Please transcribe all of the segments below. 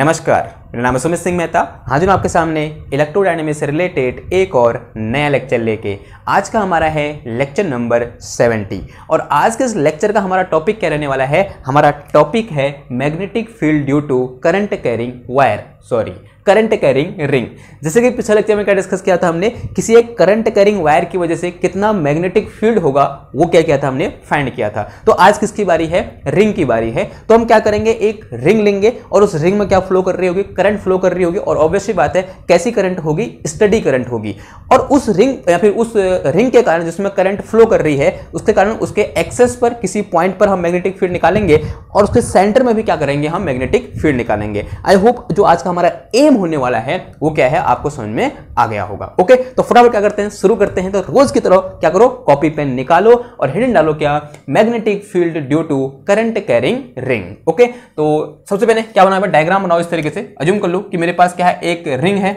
नमस्कार मेरा नाम है सुमित सिंह मेहता हाँ जी हूँ आपके सामने इलेक्ट्रोडायनेमिक्स से रिलेटेड एक और नया लेक्चर लेके आज का हमारा है लेक्चर नंबर 70 और आज के इस लेक्चर का हमारा टॉपिक क्या रहने वाला है हमारा टॉपिक है magnetic field due to current carrying wire sorry current carrying ring जैसे कि पिछले लेक्चर में क्या डिस्कस किया था हमने किसी एक करंट कैरिंग वायर की वजह से कितना मैग्नेटिक फील्ड होगा वो क्या किया था हमने फाइंड किया था तो आज किसकी बारी है रिंग की बारी है तो हम क्या करेंगे एक रिंग लेंगे और उस रिंग में क्या फ्लो कर रही होगी करंट फ्लो कर रही होगी और ऑब्वियसली बात है कैसी करंट होगी स्टडी करंट होगी और उस रिंग या फिर उस रिंग के कारण जिसमें करंट फ्लो कर रही है उसके कारण उसके एक्सेस पर किसी पॉइंट पर हम मैग्नेटिक फील्ड निकालेंगे और उसके सेंटर में भी क्या करेंगे हम मैग्नेटिक फील्ड निकालेंगे आई होप जो आज का हमारा एम होने वाला है वो क्या है आपको समझ में आ गया होगा ओके तो फटाफट क्या करते हैं शुरू करते हैं तो रोज की तरह क्या करो कॉपी पेन निकालो और हिडन डालो क्या magnetic field due to current carrying ring okay तो सबसे पहले क्या बनाना डायग्राम बनाओ इस तरीके से एज्यूम कर लो कि मेरे पास क्या है एक रिंग है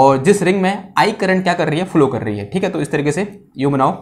और जिस रिंग में आई करंट क्या कर रही है फ्लो कर रही है ठीक है तो इस तरीके से यू बनाओ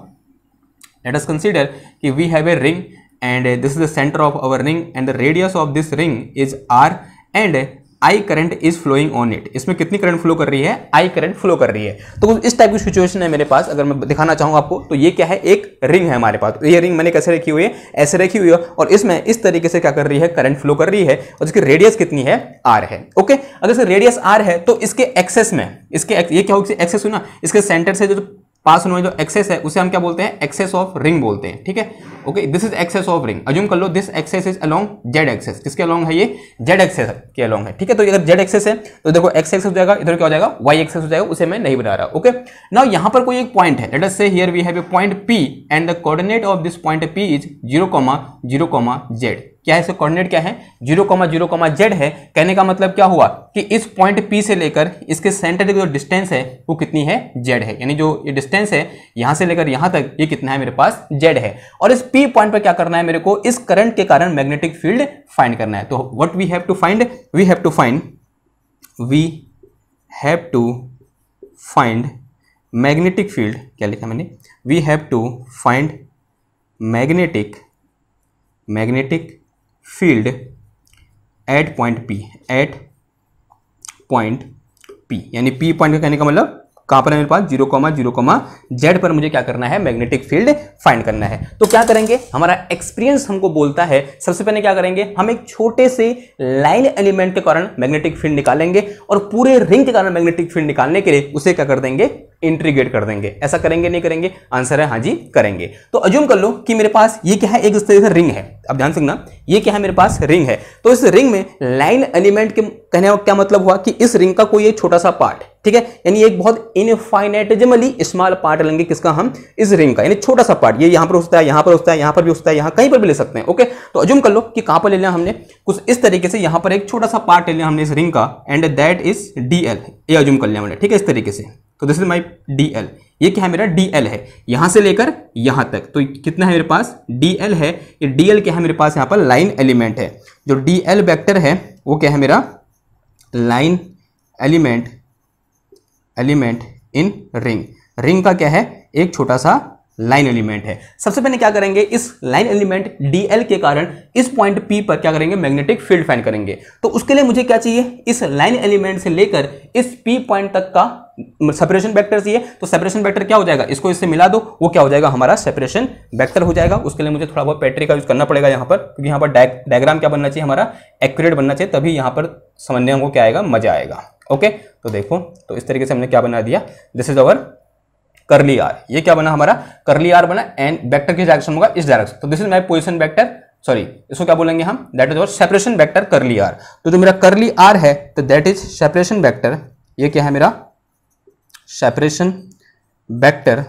लेट अस कंसीडर कि we have a ring and this is the centre of our ring and the radius of this ring is R and I current is flowing on it इसमें कितनी करंट फ्लो कर रही है I current flow कर रही है तो इस टाइप की सिचुएशन है मेरे पास अगर मैं दिखाना चाहूँ आपको तो ये क्या है एक रिंग है हमारे पास ये रिंग मैंने कैसे रखी हुई है ऐसे रखी हुई है और इसमें इस तरीके से क्या कर रही है करंट फ्लो कर रही है और इसकी रेडियस कितनी है आर है ओके अगर इसका रेडियस आर है तो इसके एक्सेस में इसके एक, ये क्या होगी एक्सेस हुई ना इसके सेंटर से जो पास होने जो एक्सेस है उसे हम क्या बोलते हैं एक्सेस ऑफ रिंग बोलते हैं ठीक है okay this is axis of ring assume कर लो this axis is along Z axis किसके अलॉन्ग है ये जेड एक्सेस के अलोंग है ठीक है तो इधर जेड एक्सेस है तो देखो एक्स एक्सेस हो जाएगा इधर क्या हो जाएगा वाई एक्सेस हो जाएगा उसे मैं नहीं बना रहा ओके ना यहाँ पर कोई एक पॉइंट है let us say here we have a point P and the coordinate of this point P is zero comma zero comma Z क्या है इसका कोऑर्डिनेट क्या है zero comma zero comma Z है कहने का मतलब क्या हुआ कि इस पॉइंट पी से लेकर इसके सेंटर की जो डिस्टेंस है वो कितनी है जेड है यानी जो ये डिस्टेंस है यहाँ से लेकर यहाँ तक ये कितना है मेरे पास जेड है और इस पी पॉइंट पर क्या करना है मेरे को इस करंट के कारण मैग्नेटिक फील्ड फाइंड करना है तो what we have to find we have to find we have to find magnetic field क्या लिखा मैंने we have to find magnetic magnetic field at point P at point P यानी P point का कहने का मतलब कहां पर है मेरे पास zero comma zero comma Z पर मुझे क्या करना है मैग्नेटिक फील्ड फाइंड करना है तो क्या करेंगे हमारा एक्सपीरियंस हमको बोलता है सबसे पहले क्या करेंगे हम एक छोटे से लाइन एलिमेंट के कारण मैग्नेटिक फील्ड निकालेंगे और पूरे रिंग के कारण मैग्नेटिक फील्ड निकालने के लिए उसे क्या कर देंगे इंट्रीगेट कर देंगे ऐसा करेंगे नहीं करेंगे आंसर है हाँ जी करेंगे तो अज्यूम कर लो कि मेरे पास ये क्या है एक तरह से रिंग है अब ध्यान सुनना ये क्या है मेरे पास रिंग है तो इस रिंग में लाइन एलिमेंट के कहने का क्या मतलब हुआ कि इस रिंग का कोई एक छोटा सा पार्ट ठीक है यानी एक बहुत इनफाइनेटिजमली स्मॉल पार्ट लेंगे किसका हम इस रिंग का यानी छोटा सा पार्ट ये यहां पर होता है यहां पर होता है यहां पर भी होता है यहां कहीं पर भी ले सकते हैं ओके तो अजुम कर लो कि कहां पर ले लिया हमने कुछ इस तरीके से यहां पर एक छोटा सा पार्ट ले लिया हमने इस रिंग का एंड दैट इज डी ये अजुम कर लिया हमने ठीक है इस तरीके से तो दिस इज माई डी ये क्या है मेरा डी है यहां से लेकर यहां तक तो कितना है मेरे पास डी है ये डी क्या है मेरे पास यहां पर लाइन एलिमेंट है जो डी वेक्टर है वो क्या है मेरा line element element in ring ring का क्या है एक छोटा सा लाइन एलिमेंट है सबसे पहले क्या करेंगे इस लाइन एलिमेंट डीएल के कारण इस पॉइंट पी पर क्या करेंगे मैग्नेटिक फील्ड फाइंड करेंगे तो उसके लिए मुझे क्या चाहिए इस लाइन एलिमेंट से लेकर इस पी पॉइंट तक का सेपरेशन वेक्टर चाहिए तो सेपरेशन वेक्टर क्या हो जाएगा इसको इससे मिला दो वो क्या हो जाएगा हमारा सेपरेशन वेक्टर हो जाएगा उसके लिए मुझे थोड़ा बहुत बैटरी का यूज करना पड़ेगा यहाँ पर क्योंकि यहाँ पर डायग्राम क्या बनना चाहिए हमारा एक्यूरेट बनना चाहिए तभी यहाँ पर समझने हमको क्या आएगा मजा आएगा ओके तो देखो तो इस तरीके से हमने क्या बना दिया दिस इज अवर करली आर ये क्या बना हमारा करली आर बना एंड वेक्टर किस डायरेक्शन होगा इस डायरेक्शन तो this is my position vector sorry इसको क्या बोलेंगे हम that is our separation vector curly R तो जो मेरा करली आर है तो दैट इज सेपरेशन बैक्टर ये क्या है मेरा separation vector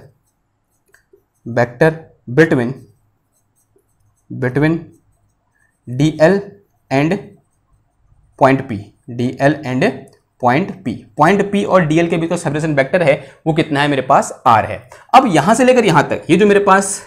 vector between between D L and point P D L and point P point P और डीएल के बीच का सेपरेशन वेक्टर है वो कितना है मेरे पास आर है अब यहां से लेकर यहां तक ये जो मेरे पास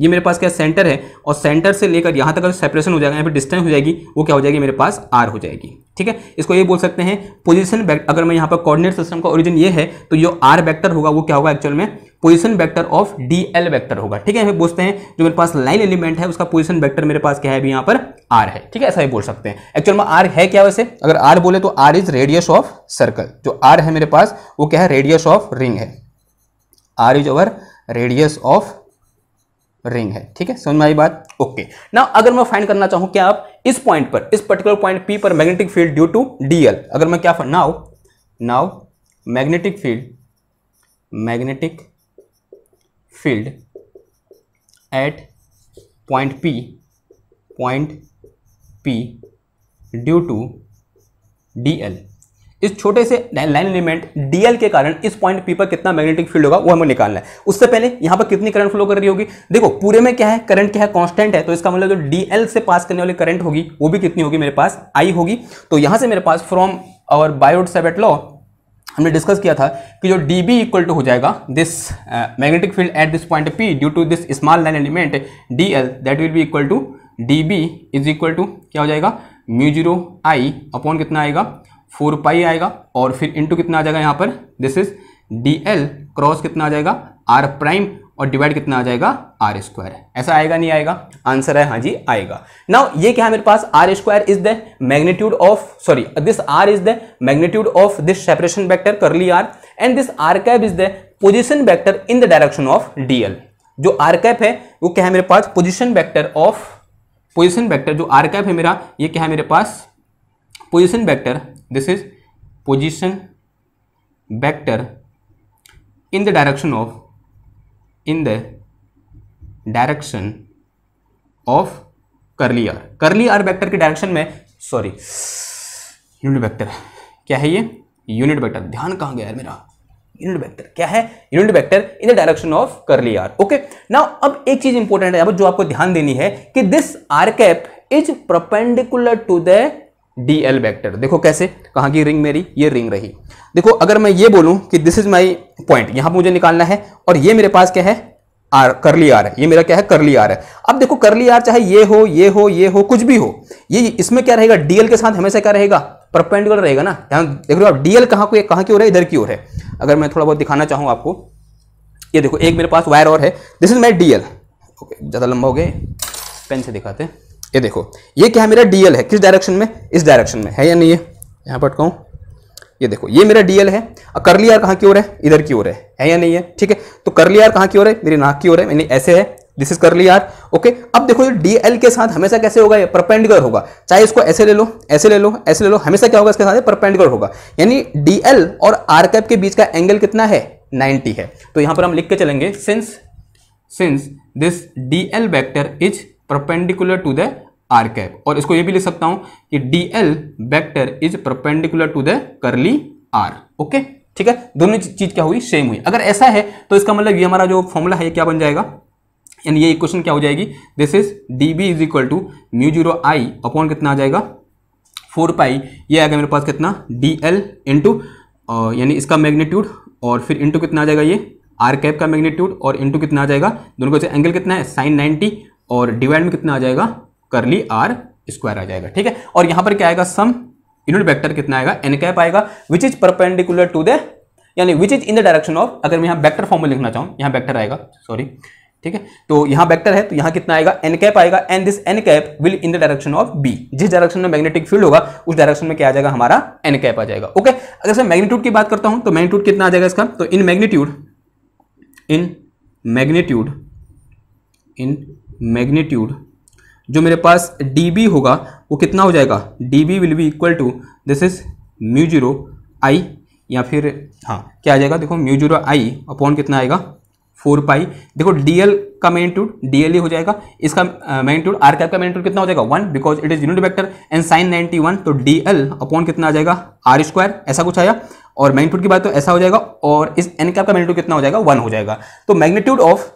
ये मेरे पास क्या सेंटर है और सेंटर से लेकर यहां तक अगर सेपरेशन हो जाएगा यहाँ पे डिस्टेंस हो जाएगी वो क्या हो जाएगी मेरे पास आर हो जाएगी ठीक है इसको ये बोल सकते हैं पोजिशन अगर मैं यहाँ पर कॉर्डिनेट सिस्टम का ओरिजिन ये है तो जो आर वैक्टर होगा वो क्या होगा एक्चुअल में position vector of D L vector होगा ठीक है बोलते हैं जो मेरे पास लाइन एलिमेंट है उसका पोजिशन वैक्टर मेरे पास क्या है अभी यहाँ पर आर है ठीक है ऐसा ही बोल सकते हैं एक्चुअल में आर है क्या वैसे अगर आर बोले तो R is radius of circle जो आर है मेरे पास वो क्या है रेडियस ऑफ रिंग है R is our radius of ring है ठीक है समझ में आई बात ओके ना अगर मैं फाइंड करना चाहूँ क्या आप इस पॉइंट पर इस पर्टिकुलर पॉइंट पी पर magnetic field due to DL अगर मैं क्या now now magnetic field magnetic field at point P point P due to L इस छोटे से लाइन एलिमेंट डीएल के कारण इस पॉइंट पी पर कितना मैग्नेटिक फील्ड होगा वो हमें निकालना है उससे पहले यहां पर कितनी करंट फ्लो कर रही होगी देखो पूरे में क्या है करंट क्या है कांस्टेंट है तो इसका मतलब जो डीएल से पास करने वाली करंट होगी वो भी कितनी होगी मेरे पास आई होगी तो यहां से मेरे पास from our Biot Savart law हमने डिस्कस किया था कि जो डी बी इक्वल टू हो जाएगा this magnetic field at this point P due to this small line element D L that will be equal to D B is equal to क्या हो जाएगा म्यू जीरो आई अपॉन कितना आएगा four pi आएगा और फिर into कितना आ जाएगा यहाँ पर this is D L cross कितना आ जाएगा आर प्राइम और डिवाइड कितना आ जाएगा आर स्क्वायर ऐसा आएगा नहीं आएगा आंसर है हाँ जी आएगा नाउ ये क्या है मेरे पास R square is the magnitude of sorry this R is the magnitude of this separation vector curly R and this R cap is the position vector in the direction of DL जो R cap है वो क्या है मेरे पास position vector of position vector जो R cap है मेरा ये क्या है मेरे पास position vector this is position vector in the direction of in the direction of curly r curly r vector के direction में सॉरी यूनिट वैक्टर क्या है ये यूनिट वैक्टर ध्यान कहाँ गया यार मेरा यूनिट वैक्टर क्या है unit vector in the direction of curly R okay now अब एक चीज इंपॉर्टेंट है जो आपको ध्यान देनी है कि this R cap is perpendicular to the D L vector देखो कैसे कहाँ की रिंग मेरी ये रिंग रही देखो अगर मैं ये बोलूँ कि दिस इज माई पॉइंट यहाँ पर मुझे निकालना है और ये मेरे पास क्या है आर करली आर है ये मेरा क्या है करली आर है अब देखो करली आर चाहे ये हो ये हो ये हो कुछ भी हो ये इसमें क्या रहेगा डीएल के साथ हमेशा क्या रहेगा परपेंडिकुलर रहेगा ना यहाँ देख लो आप डीएल कहाँ को कहाँ की ओर है इधर की ओर है अगर मैं थोड़ा बहुत दिखाना चाहूँ आपको ये देखो एक मेरे पास वायर और है this is my DL okay ज़्यादा लंबा हो गया पेन से दिखाते हैं ये देखो ये क्या है मेरा डीएल है किस डायरेक्शन में इस डायरेक्शन में है या नहीं है यहाँ पर अटकाऊँ ये देखो ये मेरा डीएल है और करली आर कहाँ की ओर है इधर की ओर है है या नहीं है ठीक है तो करली आर कहाँ की ओर है मेरी नाक की ओर है यानी ऐसे है this is curly R okay अब देखो डीएल के साथ हमेशा कैसे होगा ये परपेंडिकुलर होगा चाहे इसको ऐसे ले लो ऐसे ले लो ऐसे ले लो हमेशा क्या होगा इसके साथ परपेंडिकुलर होगा यानी डीएल और आर कैप के बीच का एंगल कितना है नाइनटी है तो यहां पर हम लिख के चलेंगे since since this DL vector is perpendicular to the R cap और इसको ये भी लिख सकता हूं कि D L vector is perpendicular to the curly R okay ठीक है दोनों चीज क्या हुई सेम हुई अगर ऐसा है तो इसका मतलब ये हमारा जो फॉर्मूला है ये क्या बन जाएगा यानी ये इक्वेशन क्या हो जाएगी this is D B is equal to mu zero I upon कितना आ जाएगा फोर पाई ये आ गया मेरे पास कितना डी एल इंटू यानी इसका मैग्नीट्यूड और फिर इंटू कितना आ जाएगा ये आर कैप का मैग्नीट्यूड और इंटू कितना आ जाएगा दोनों को एंगल कितना है साइन नाइनटी और डिवाइड में कितना आ जाएगा करली आर स्क्वायर आ जाएगा ठीक है और यहां पर क्या आएगा सम यूनिट वेक्टर कितना आएगा एन कैप आएगा which is perpendicular to the यानी which is in the direction of अगर मैं यहां वेक्टर फॉर्म में लिखना चाहूँ यहां वेक्टर आएगा सॉरी ठीक है तो यहां वेक्टर है तो यहां कितना आएगा एन कैप आएगा and this N cap will in the direction of B जिस डायरेक्शन में मैग्नेटिक फील्ड होगा उस डायरेक्शन में क्या आ जाएगा हमारा एन कैप आ जाएगा ओके अगर मैं मैग्नीट्यूड की बात करता हूं तो मैग्नीट्यूड कितना आ जाएगा इसका तो in magnitude in magnitude in magnitude जो मेरे पास डी बी होगा वो कितना हो जाएगा D B will be equal to this is mu zero I या फिर हाँ क्या आ जाएगा देखो म्यू जीरो आई अपॉन कितना आएगा फोर पाई देखो डीएल का मैग्नीट्यूड डीएल ही हो जाएगा इसका मैग्नीट्यूड आर कैप का मैग्नीट्यूड कितना हो जाएगा one because it is unit vector and sine one तो डीएल अपॉन कितना आ जाएगा आर स्क्वायर ऐसा कुछ आया और मैग्नीट्यूड की बात तो ऐसा हो जाएगा और इस एन कैप का मैग्नीट्यूड कितना हो जाएगा वन हो जाएगा तो magnitude of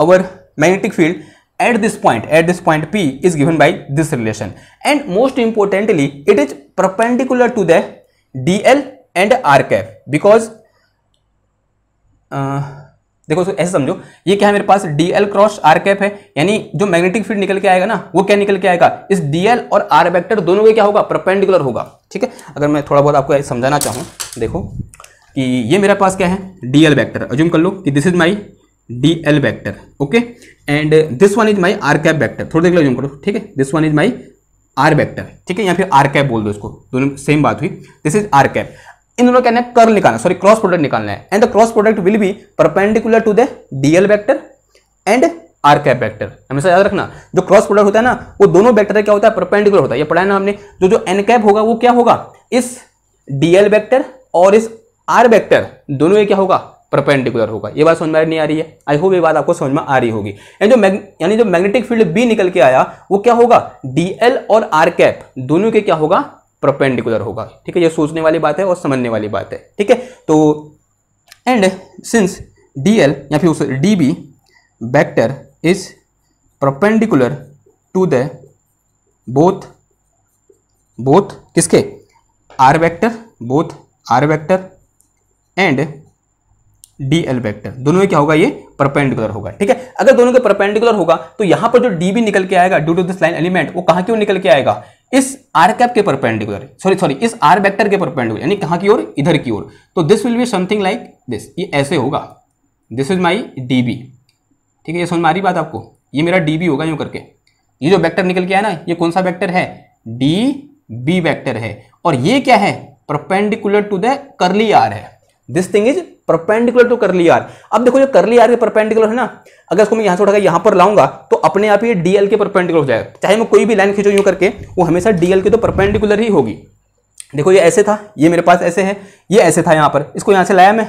our magnetic field at this point at this point P is given by this relation and most importantly it is perpendicular to the D L and R cap because देखो तो ऐसे समझो ये क्या है मेरे पास D L cross R cap है यानी जो मैग्नेटिक फील्ड निकल के आएगा ना वो क्या निकल के आएगा इस डी एल और आर वेक्टर दोनों के क्या होगा प्रपेंडिकुलर होगा ठीक है अगर मैं थोड़ा बहुत आपको समझाना चाहूँ देखो कि ये मेरे पास क्या है डी एल वैक्टर अज्यूम कर लो कि this is my D L vector okay and this one is my R cap vector थोड़ी देख लो लिए करो ठीक है this one is my R vector ठीक है या फिर आर कैप बोल दो इसको दोनों सेम बात हुई this is R cap in दोनों कहना है कर्ल निकालना सॉरी क्रॉस प्रोडक्ट निकालना है and the cross product will be perpendicular to the D L vector and R cap vector हमेशा याद रखना जो क्रॉस प्रोडक्ट होता है ना वो दोनों वेक्टर क्या होता है परपेंडिकुलर होता है ये पढ़ाया ना हमने जो जो एन कैप होगा वो क्या होगा इस डी एल वेक्टर और इस आर वेक्टर दोनों ये क्या होगा परपेंडिकुलर होगा ये बात समझ में नहीं आ रही है आई होप ये बात आपको समझ में आ रही होगी यानी जो यानी जो मैग्नेटिक फील्ड बी निकल के आया वो क्या होगा डीएल और आर कैप दोनों के क्या होगा परपेंडिकुलर होगा ठीक है ये सोचने वाली बात है और समझने वाली बात है ठीक है तो एंड सिंस डी एल या फिर उस D B vector is perpendicular to the both both किसके R vector both R vector and D L vector दोनों में क्या होगा ये परपेंडिकुलर होगा ठीक है अगर दोनों के परपेंडिकुलर होगा तो यहां पर जो डी भी निकल के आएगा due to this line element वो कहां क्यों निकल के आएगा इस आर कैप के परपेंडिकुलर सॉरी सॉरी इस आर वेक्टर के परपेंडिकुलर यानी कहां की ओर इधर की ओर तो this will be something like this ये ऐसे होगा this is my D B ठीक है ये समझ में आ रही बात आपको ये मेरा डी बी होगा यूं करके ये जो वैक्टर निकल के आया ना ये कौन सा वैक्टर है डी बी वेक्टर है और ये क्या है perpendicular to the curly R है this thing is perpendicular to curly R अब देखो जो करली आर के परपेंडिकुलर है ना अगर इसको मैं यहां से उठाकर यहां पर लाऊंगा तो अपने आप ये डीएल के परपेंडिकुलर हो जाएगा चाहे मैं कोई भी लाइन खींचू यूं करके वो हमेशा डीएल के तो परपेंडिकुलर ही होगी देखो ये ऐसे था ये मेरे पास ऐसे है ये ऐसे था यहाँ पर इसको यहाँ से लाया मैं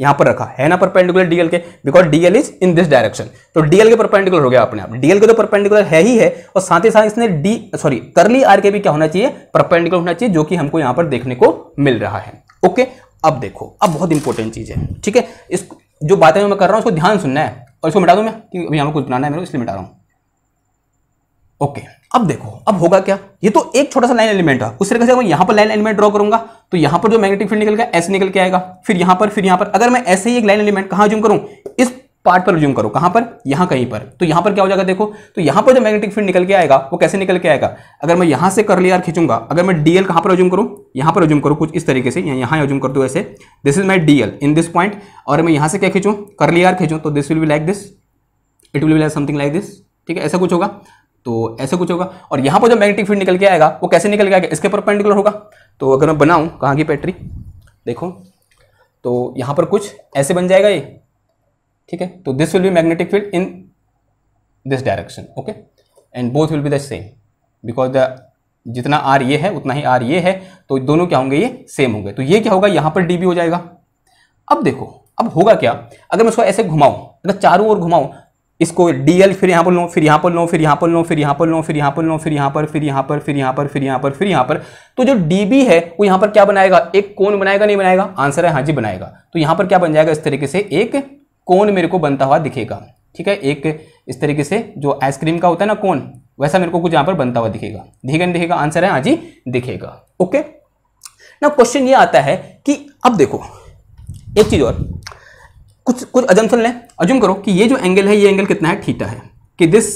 यहाँ पर रखा है ना परपेंडिकुलर डीएल के because DL is in this direction तो डीएल के परपेंडिकुलर हो गया अपने आप डीएल के तो परपेंडिकुलर है ही है और साथ ही साथ इसने डी सॉरी करली आर के भी क्या होना चाहिए परपेंडिकुलर होना चाहिए जो कि हमको यहाँ पर देखने को मिल रहा है ओके अब देखो अब बहुत इंपॉर्टेंट चीज़ है ठीक है इस जो बातें मैं कर रहा हूँ उसको ध्यान सुनना है और इसको मिटा दूँ मैं कि अभी यहाँ कुछ बनाना है मेरे को इसलिए मिटा रहा हूँ ओके अब देखो अब होगा क्या ये तो एक छोटा सा लाइन एलिमेंट है उस तरीके से मैं यहाँ पर लाइन एलिमेंट ड्रॉ करूंगा तो यहाँ पर जो मैग्नेटिक फील्ड निकल गया ऐसे निकल के आएगा फिर यहाँ पर फिर यहाँ पर अगर मैं ऐसे ही एक लाइन एलिमेंट कहाँ जूम करूँ इस पार्ट पर रिज्यूम करो कहां पर यहां कहीं पर तो यहां पर क्या हो जाएगा देखो तो यहां पर जो मैग्नेटिक फील्ड निकल के आएगा वो कैसे निकल के आएगा अगर मैं यहां से कर लिया खींचूंगा अगर मैं डीएल कहां पर रिज्यूम करूं यहां पर रिज्यूम करूं कुछ इस तरीके से यहां रिज्यूम कर दो ऐसे this is my DL in this point और मैं यहां से क्या खींचू कर लिया खींचू तो this will be like this it will be like something like this ठीक है ऐसा कुछ होगा तो ऐसा कुछ होगा और यहाँ पर जो मैग्नेटिक फील्ड निकल के आएगा वो कैसे निकल के आएगा इसके ऊपर पेंडिकुलर होगा तो अगर मैं बनाऊँ कहां की बैटरी देखो तो यहां पर कुछ ऐसे बन जाएगा ये ठीक है तो this will be magnetic field in this direction okay and both will be the same because the जितना आर ये है उतना ही आर ये है तो दोनों क्या होंगे ये सेम होंगे तो ये क्या होगा यहां पर डी हो जाएगा अब देखो अब होगा क्या अगर मैं उसको ऐसे घुमाऊं अगर चारों ओर घुमाऊं इसको डीएल फिर यहां पर लो फिर यहां पर लो फिर यहां पर लो फिर यहां पर लो फिर यहां पर लो फिर यहां पर फिर यहां पर फिर यहां पर फिर यहां पर फिर यहां पर तो जो डी बी है वो यहां पर क्या बनाएगा एक कोन बनाएगा नहीं बनाएगा आंसर है हाँ जी बनाएगा तो यहां पर क्या बन जाएगा इस तरीके से एक कोन मेरे को बनता हुआ दिखेगा ठीक है एक इस तरीके से जो आइसक्रीम का होता है ना कोन वैसा मेरे को कुछ यहाँ पर बनता हुआ दिखेगा दिखेगा नहीं दिखेगा आंसर है हाँ जी दिखेगा ओके ना क्वेश्चन ये आता है कि अब देखो एक चीज़ और कुछ कुछ सुन लें अजुम करो कि ये जो एंगल है ये एंगल कितना है ठीटा है कि this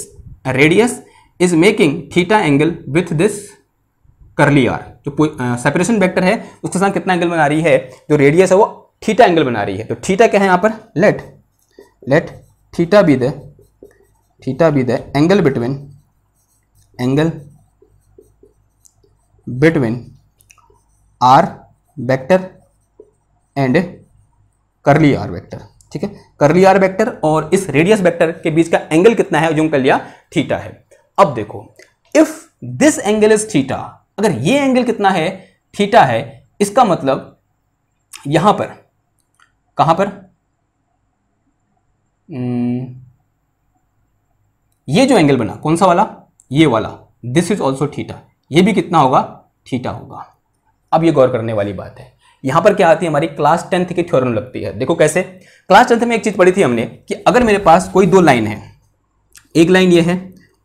radius is making theta angle with this curly R जो सेपरेशन वेक्टर है उसके साथ कितना एंगल बना रही है जो रेडियस है वो थीटा एंगल बना रही है तो थीटा क्या है यहाँ पर let let theta be the theta be the angle between angle between r vector and curly R vector ठीक है करली आर वेक्टर और इस रेडियस वेक्टर के बीच का एंगल कितना है जो कर लिया थीटा है अब देखो if this angle is theta अगर ये एंगल कितना है थीटा है इसका मतलब यहां पर कहां पर हम्म। ये जो एंगल बना कौन सा वाला ये वाला दिस इज ऑल्सो थीटा ये भी कितना होगा थीटा होगा अब ये गौर करने वाली बात है यहां पर क्या आती है हमारी क्लास टेंथ की थ्योरम लगती है देखो कैसे क्लास टेंथ में एक चीज़ पढ़ी थी हमने कि अगर मेरे पास कोई दो लाइन है एक लाइन ये है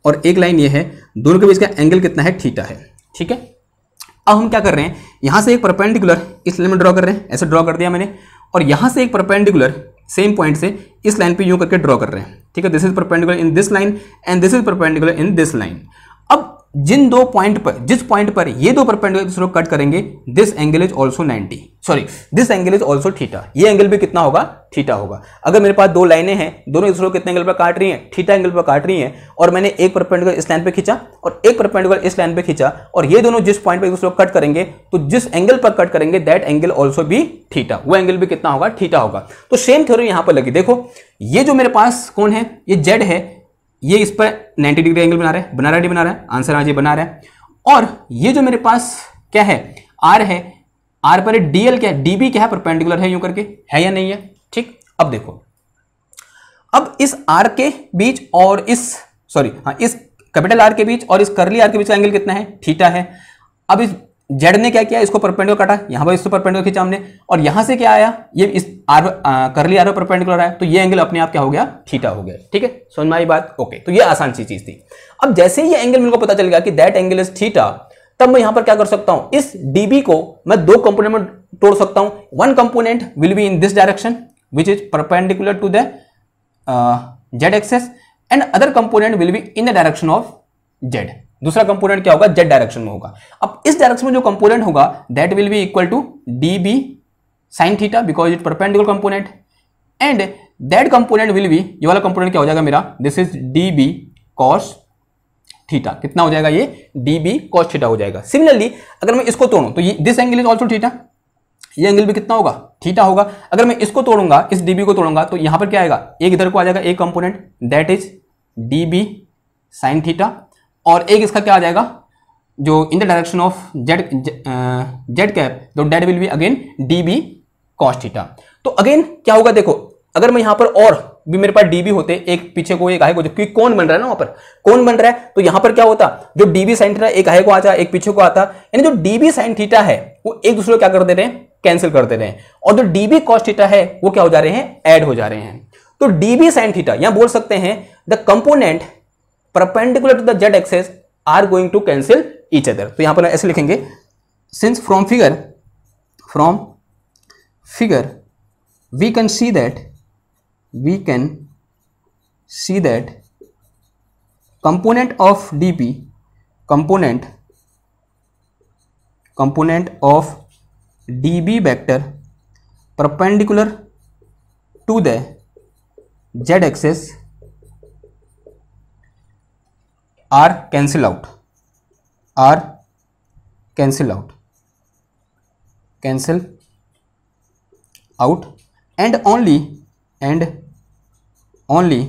और एक लाइन ये है दोनों के बीच का एंगल कितना है थीटा है ठीक है अब हम क्या कर रहे हैं यहां से एक परपेंडिकुलर इस लाइन में ड्रॉ कर रहे हैं ऐसे ड्रॉ कर दिया मैंने और यहां से एक परपेंडिकुलर सेम पॉइंट से इस लाइन पे यूं करके ड्रॉ कर रहे हैं ठीक है this is perpendicular in this line and this is perpendicular in this line जिन दो पॉइंट पर जिस पॉइंट पर ये दो परपेंडिकुलर लोग कट करेंगे this angle is also 90 sorry this angle is also theta ये एंगल भी कितना होगा थीटा होगा अगर मेरे पास दो लाइनें हैं दोनों दूसरों कितने एंगल पर काट रही हैं थीटा एंगल पर काट रही हैं और मैंने एक परपेंडिकुलर इस लाइन पर खींचा और एक परपेंडिकुलर इस लाइन पर खींचा और ये दोनों जिस पॉइंट पर दूसरे कट करेंगे तो जिस एंगल पर कट करेंगे दैट एंगल ऑल्सो भी थीटा वो एंगल भी कितना होगा थीटा होगा तो सेम थ्योरी यहां पर लगी देखो ये जो मेरे पास कौन है ये जेड है ये इस पर 90 डिग्री एंगल बना रहा है बना रहा है बना रहा है आंसर आज ये बना रहा है और ये जो मेरे पास क्या है आर है आर पर डीएल क्या है डीबी क्या है परपेंडिकुलर है यूं करके है या नहीं है ठीक अब देखो अब इस आर के बीच और इस सॉरी हाँ इस कैपिटल आर के बीच और इस करली आर के बीच का एंगल कितना है थीटा है अब इस जेड ने क्या किया इसको परपेंडिकुलर काटा यहां पर इसको परपेंडिकुलर खींचा हमने और यहां से क्या आया ये इस आर करली आर परपेंडिकुलर आया तो ये एंगल अपने आप क्या हो गया थीटा हो गया ठीक है समझ में आई बात ओके तो ये आसान सी चीज थी अब जैसे ही ये एंगल मेरे को पता चल गया कि दैट एंगल इज थीटा तब मैं यहां पर क्या कर सकता हूं इस डीबी को मैं दो कंपोनेंट में तोड़ सकता हूं one component will be in this direction which is perpendicular to the Z axis and other component will be in the direction of Z दूसरा कंपोनेंट क्या होगा जेड डायरेक्शन में होगा अब इस डायरेक्शन में जो कंपोनेंट होगा that will be equal to D B sine theta because it perpendicular component and that component will be ये वाला कंपोनेंट क्या हो जाएगा मेरा this is D B cos theta कितना हो जाएगा ये डी बी कॉस थीटा हो जाएगा सिमिलरली अगर मैं इसको तोड़ूं तो this angle is also theta ये एंगल भी कितना होगा थीटा होगा अगर मैं इसको तोड़ूंगा इस डीबी को तोड़ूंगा तो यहां पर क्या आएगा एक इधर को आ जाएगा एक component that is D B sine theta और एक इसका क्या आ जाएगा जो in the direction of Z Z cap तो that will be again D B cos theta तो अगेन क्या होगा देखो अगर मैं यहां पर और भी मेरे पास डीबी होते एक पीछे को एक आए को जो क्योंकि कौन बन रहा है ना वहां पर कौन बन रहा है तो यहां पर क्या होता जो डीबी साइन थीटा एक आए को आता एक पीछे को आता यानी जो डीबी साइन थीटा है वो एक दूसरे को क्या कर दे रहे हैं कैंसिल कर दे रहे हैं और जो डीबी कॉस थीटा है वो क्या हो जा रहे हैं एड हो जा रहे हैं तो डीबी साइन थीटा यहां बोल सकते हैं the component perpendicular to the Z axis are going to cancel each other तो यहां पर ऐसे लिखेंगे since from figure from figure we can see that we can see that component of D P component component of D B vector perpendicular to the Z axis are cancel out are cancel out cancel out and only and only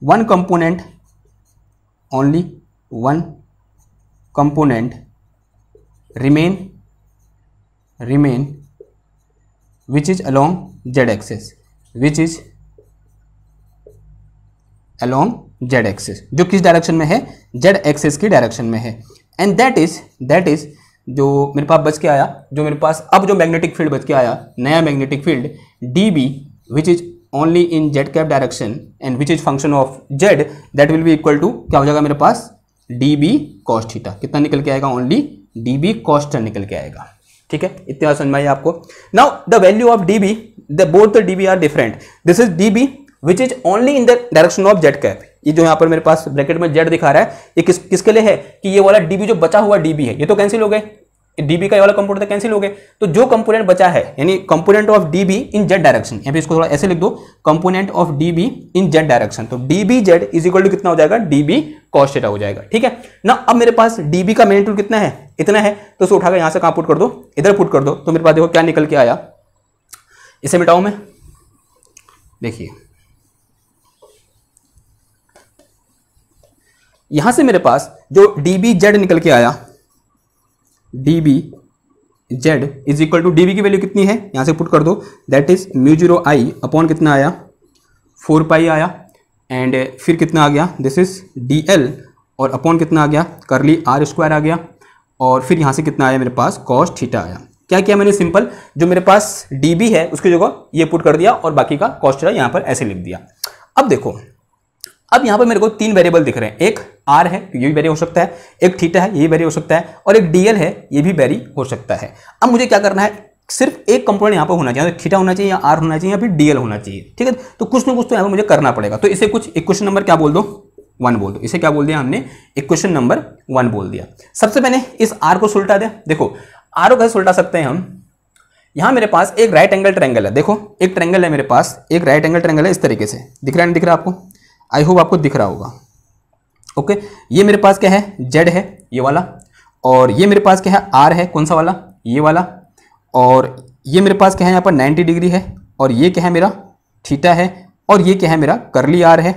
one component only one component remain remain which is along z axis which is along Z axis जो किस direction में है Z access की direction में है and that is that is जो मेरे पास बच के आया जो मेरे पास अब जो मैग्नेटिक फील्ड बच के आया नया magnetic field D B which is only in Z cap direction and which is function of Z that will be equal to क्या हो जाएगा मेरे पास डी बी कॉस्ट थीटा कितना निकल के आएगा ओनली डी बी कॉस्ट निकल के आएगा ठीक है इतना समझ में आई आपको now the value of D B the both the D B are different this is D B which is only in the direction of Z cap ये जो यहाँ पर मेरे पास ब्रैकेट में जेड दिखा रहा है ये किस किसके लिए है कि ये वाला डीबी जो बचा हुआ डीबी है ये तो कैंसिल हो गए डीबी का ये वाला कंपोनेंट तो कैंसिल हो गए तो जो कंपोनेंट बचा है यानी component of DB in Z direction यहाँ पे इसको थोड़ा ऐसे लिख दो component of DB in Z direction तो DB Z is equal to कितना हो जाएगा डीबी कॉस्टेटा हो जाएगा ठीक है ना अब मेरे पास डीबी का मेन टूल कितना है इतना है तो उसको उठाकर यहाँ से कहाँ पुट कर दो इधर पुट कर दो तो मेरे पास देखो क्या निकल के आया इसे मिटाऊ मैं देखिए यहां से मेरे पास जो डी बी जेड निकल के आया D B Z is equal to D B की वैल्यू कितनी है यहां से पुट कर दो that is mu zero I upon कितना आया फोर पाई आया एंड फिर कितना आ गया दिस इज डी एल और अपॉन कितना आ गया करली आर स्क्वायर आ गया और फिर यहाँ से कितना आया मेरे पास कॉस थीटा आया क्या किया मैंने सिंपल जो मेरे पास डी है उसकी जगह ये पुट कर दिया और बाकी का कॉस्ट यहां यहाँ पर ऐसे लिख दिया अब देखो अब यहां पर मेरे को तीन वेरिएबल दिख रहे हैं एक आर है तो ये भी वेरी हो सकता है एक थीटा है ये भी वेरी हो सकता है और एक डीएल है ये भी वेरी हो सकता है अब मुझे क्या करना है सिर्फ एक कंपोनेंट यहाँ पर होना चाहिए थीटा होना चाहिए या आर होना चाहिए या फिर डीएल होना चाहिए ठीक है तो कुछ ना कुछ तो यहाँ पर मुझे करना पड़ेगा तो इसे कुछ एक क्वेश्चन नंबर क्या बोल दो वन बोल दो इसे क्या बोल दिया हमने एक क्वेश्चन नंबर वन बोल दिया सबसे पहले इस आर को सुलटा दिया देखो आर को कैसे सुलटा सकते हैं हम यहाँ मेरे पास एक राइट एंगल ट्रैंगल है देखो एक ट्रैंगल है मेरे पास एक राइट एंगल ट्रैंगल है इस तरीके से दिख रहा है नहीं दिख रहा आपको आई होप आपको दिख रहा होगा ओके ये मेरे पास क्या है जेड है ये वाला और ये मेरे पास क्या है आर है कौन सा वाला ये वाला और ये मेरे पास क्या है यहाँ पर 90 डिग्री है और ये क्या है मेरा थीटा है और ये क्या है मेरा करली आर है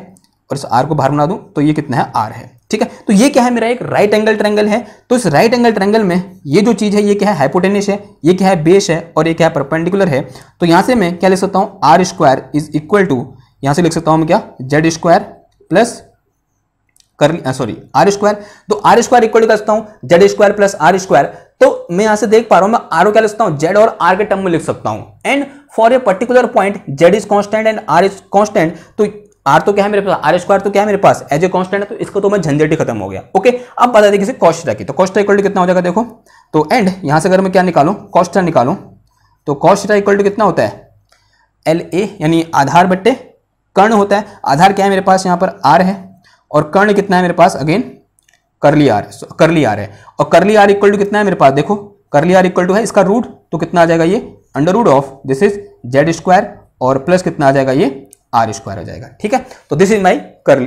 और इस आर को बाहर बना दूँ तो ये कितना है आर है ठीक है तो ये क्या है मेरा एक राइट एंगल ट्रैंगल है तो इस राइट एंगल ट्रैंगल में ये जो चीज़ है ये क्या है हाइपोटेनिस है ये क्या है बेस है और ये क्या है परपेंडिकुलर है तो यहाँ से मैं क्या ले सकता हूँ R square is equal to यहां से लिख सकता हूं मैं क्या जेड स्क्वायर प्लस कर सॉरी आर स्क्वायर तो आर स्क्वायर इक्वल कर सकता हूं Z square plus R square तो मैं यहां से देख पा रहा हूं मैं आर क्या लिखता हूं जेड और आर के टर्म में लिख सकता हूं and for a particular point Z is constant and R is constant तो आर तो क्या है मेरे पास आर स्क्वायर तो क्या है मेरे पास एज ए कॉन्स्टेंट है तो इसको तो मैं झंझट ही खत्म हो गया ओके अब बता दें किसी कॉस्ट रखी तो कॉस्ट इक्वल टू कितना हो जाएगा देखो तो एंड यहां से अगर मैं क्या निकालू कॉस्टा निकालू तो कॉस्ट इक्वल टू कितना होता है एल ए यानी आधार बट्टे कर्ण होता है आधार क्या है मेरे पास यहाँ पर आर है और कर्ण कितना है मेरे पास अगेन करली आर है करली आर है और करली आर इक्वल टू कितना है मेरे पास देखो करली आर इक्वल टू है इसका रूट तो कितना आ जाएगा ये under root of this is Z square और प्लस कितना आ जाएगा ये आर स्क्वायर हो जाएगा ठीक है तो दिस इज माई कर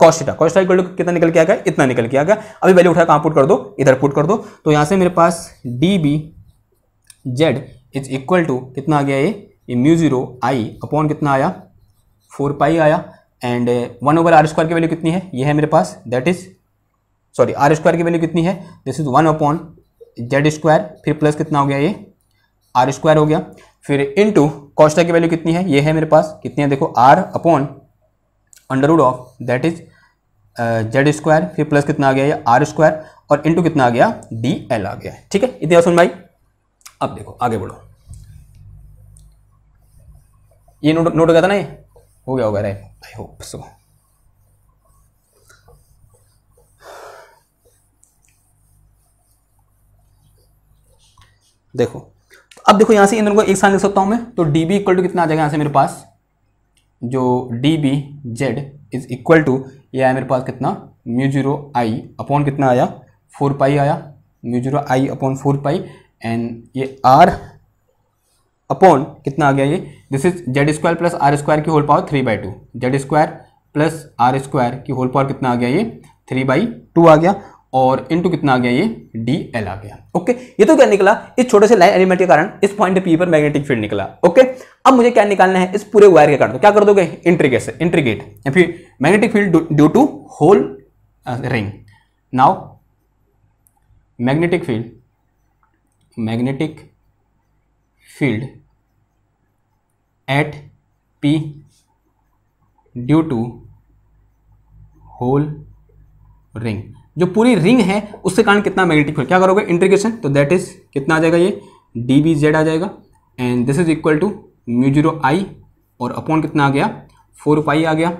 कॉस्टा कॉस्टा इक्वल टू कितना निकल के आ गया इतना निकल के आ गया अभी वैल्यू उठा कहाँ पुट कर दो इधर पुट कर दो तो यहाँ से मेरे पास D B Z is equal to कितना आ गया ये म्यू जीरो आई अपॉन कितना आया फोर पाई आया and one over R square की वैल्यू कितनी है ये है मेरे पास that is sorry R square की वैल्यू कितनी है this is one upon Z square फिर प्लस कितना हो गया ये आर स्क्वायर हो गया फिर इन टू कॉस्टा की वैल्यू कितनी है ये है मेरे पास कितनी है देखो R upon under root of that is Z square फिर प्लस कितना आ गया ये आर स्क्वायर और इंटू कितना आ गया डी एल आ गया ठीक है इतिहास सुन भाई अब देखो आगे बढ़ो ये नोट नोट हो गया था ना ये हो गया होगा राइट आई होप सो देखो तो अब देखो यहां से इन दोनों को एक साथ लिख सकता हूं मैं तो db बी इक्वल टू कितना आ जाएगा यहां से मेरे पास जो D B Z is equal to ये आया मेरे पास कितना म्यू जीरो आई अपॉन कितना आया फोर पाई आया mu zero I upon four pi and ये आर अपॉन कितना आ गया ये this is Z square plus R square की whole power three by two Z square plus R square की होल पावर कितना आ गया ये थ्री बाई टू आ गया और इनटू कितना आ गया ये डी एल आ गया ओके ये तो क्या निकला इस छोटे से लाइन एलिमेंट के कारण इस पॉइंट पी पर मैग्नेटिक फील्ड निकला ओके अब मुझे क्या निकालना है इस पूरे वायर के कारण तो क्या कर दोगे इंट्रीगेट से इंट्रीगेट या फिर magnetic field due to whole ring now magnetic field magnetic field at P due to whole ring जो पूरी रिंग है उसके कारण कितना मैग्नेटिक फील्ड क्या करोगे इंटीग्रेशन तो दैट इज कितना आ जाएगा ये डी बी जेड आ जाएगा and this is equal to mu zero I और अपॉन कितना आ गया फोर पाई आ गया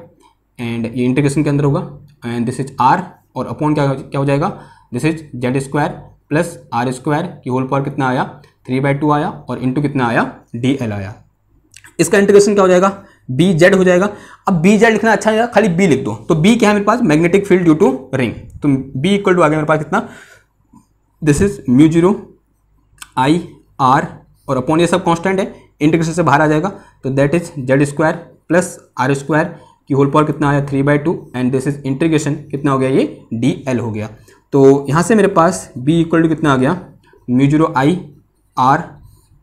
एंड ये इंटीग्रेशन के अंदर होगा एंड दिस इज आर और अपॉन क्या क्या हो जाएगा this is Z square plus R square की होल पावर कितना आया थ्री बाई टू आया और इंटू कितना आया डी एल आया इसका इंटीग्रेशन क्या हो जाएगा बी जेड हो जाएगा अब बी जेड लिखना अच्छा नहीं खाली बी लिख दो तो बी क्या है मेरे पास magnetic field due to ring तो बी इक्वल टू आ गया मेरे पास कितना this is mu zero I R और अपॉन ये सब कॉन्स्टेंट है इंटीग्रेशन से बाहर आ जाएगा तो that is Z square plus R square की होल पावर कितना आया three by two and this is integration कितना हो गया ये डी एल हो गया तो यहाँ से मेरे पास बी इक्वल टू कितना आ गया mu zero I R